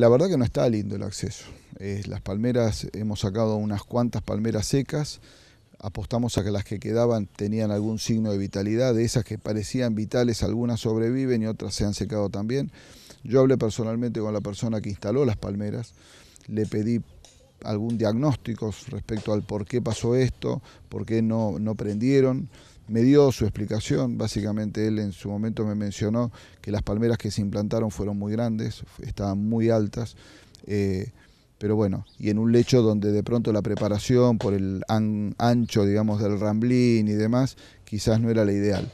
La verdad que no está lindo el acceso. las palmeras, hemos sacado unas cuantas palmeras secas, apostamos a que las que quedaban tenían algún signo de vitalidad, de esas que parecían vitales, algunas sobreviven y otras se han secado también. Yo hablé personalmente con la persona que instaló las palmeras, le pedí algún diagnóstico respecto al por qué pasó esto, por qué no, no prendieron me dio su explicación. Básicamente él en su momento me mencionó que las palmeras que se implantaron fueron muy grandes, estaban muy altas. Eh, pero bueno, y en un lecho donde de pronto la preparación por el ancho, digamos, del ramblín y demás, quizás no era la ideal.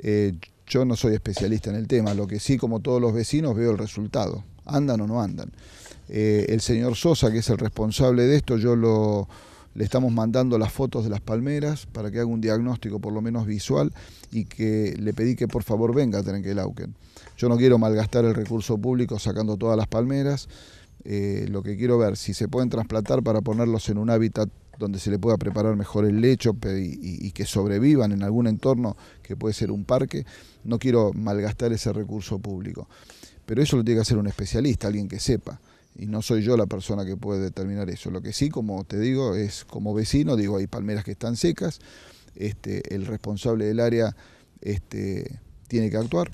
Eh, yo no soy especialista en el tema, lo que sí, como todos los vecinos, veo el resultado, andan o no andan. Eh, el señor Sosa, que es el responsable de esto, yo lo, le estamos mandando las fotos de las palmeras para que haga un diagnóstico por lo menos visual y que le pedí que por favor venga a Trenquelauquen. Yo no quiero malgastar el recurso público sacando todas las palmeras, eh, lo que quiero ver, si se pueden trasplantar para ponerlos en un hábitat donde se le pueda preparar mejor el lecho y, y, que sobrevivan en algún entorno que puede ser un parque, no quiero malgastar ese recurso público. Pero eso lo tiene que hacer un especialista, alguien que sepa y no soy yo la persona que puede determinar eso. Lo que sí, como te digo, es como vecino, digo, hay palmeras que están secas, este, el responsable del área este, tiene que actuar.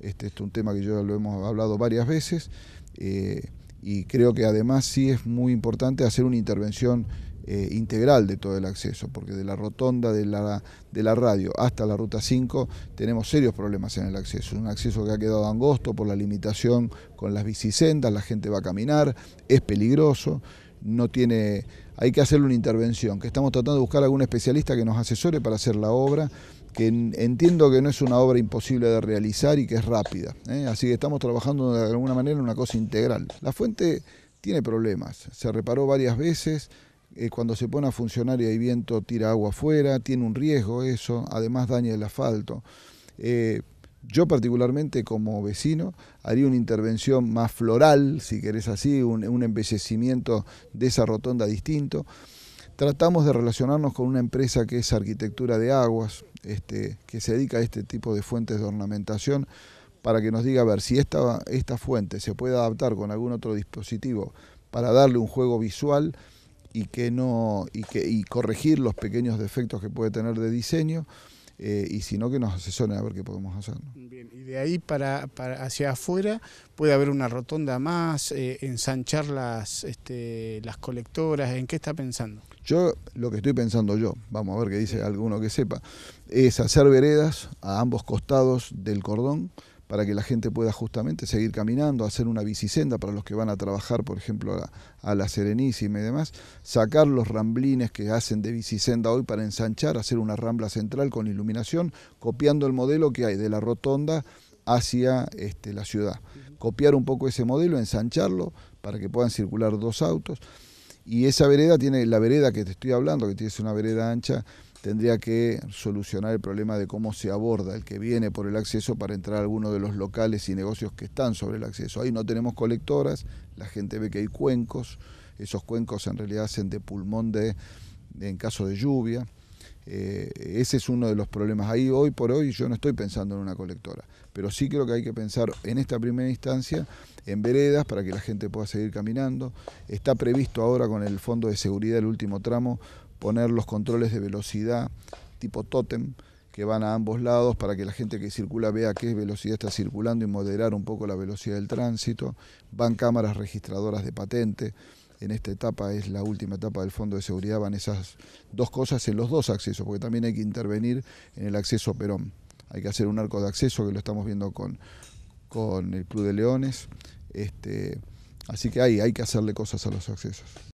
Este, este es un tema que yo lo hemos hablado varias veces eh, y creo que además sí es muy importante hacer una intervención eh, integral de todo el acceso, porque de la rotonda de la, de la radio hasta la ruta 5 tenemos serios problemas en el acceso. Un acceso que ha quedado angosto por la limitación con las bicisendas, la gente va a caminar, es peligroso, no tiene hay que hacerle una intervención, que estamos tratando de buscar algún especialista que nos asesore para hacer la obra, que entiendo que no es una obra imposible de realizar y que es rápida. ¿eh? Así que estamos trabajando de alguna manera en una cosa integral. La fuente tiene problemas, se reparó varias veces, eh, cuando se pone a funcionar y hay viento tira agua afuera, tiene un riesgo eso, además daña el asfalto. Eh, yo particularmente como vecino haría una intervención más floral, si querés así, un, un embellecimiento de esa rotonda distinto. Tratamos de relacionarnos con una empresa que es Arquitectura de Aguas, este, que se dedica a este tipo de fuentes de ornamentación, para que nos diga, a ver, si esta fuente se puede adaptar con algún otro dispositivo para darle un juego visual, y que no y que y corregir los pequeños defectos que puede tener de diseño eh, y si no que nos asesore a ver qué podemos hacer. Bien, y de ahí para, hacia afuera puede haber una rotonda más, eh, ensanchar las, este, las colectoras, ¿en qué está pensando? Yo lo que estoy pensando yo, vamos a ver qué dice alguno que sepa, es hacer veredas a ambos costados del cordón para que la gente pueda justamente seguir caminando, hacer una bicisenda para los que van a trabajar, por ejemplo, a, la Serenísima y demás, sacar los ramblines que hacen de bicisenda hoy para ensanchar, hacer una rambla central con iluminación, copiando el modelo que hay de la rotonda hacia este, la ciudad. Copiar un poco ese modelo, ensancharlo para que puedan circular dos autos. Y esa vereda tiene la vereda que te estoy hablando, que tiene una vereda ancha, tendría que solucionar el problema de cómo se aborda el que viene por el acceso para entrar a alguno de los locales y negocios que están sobre el acceso. Ahí no tenemos colectoras, la gente ve que hay cuencos, esos cuencos en realidad hacen de pulmón de, en caso de lluvia. Eh, ese es uno de los problemas. Ahí hoy por hoy yo no estoy pensando en una colectora, pero sí creo que hay que pensar en esta primera instancia en veredas para que la gente pueda seguir caminando. Está previsto ahora con el Fondo de Seguridad el último tramo poner los controles de velocidad tipo tótem que van a ambos lados para que la gente que circula vea qué velocidad está circulando y moderar un poco la velocidad del tránsito. Van cámaras registradoras de patente. En esta etapa es la última etapa del Fondo de Seguridad. Van esas dos cosas en los dos accesos, porque también hay que intervenir en el acceso Perón. Hay que hacer un arco de acceso que lo estamos viendo con, con el Club de Leones. Este, así que hay, hay que hacerle cosas a los accesos.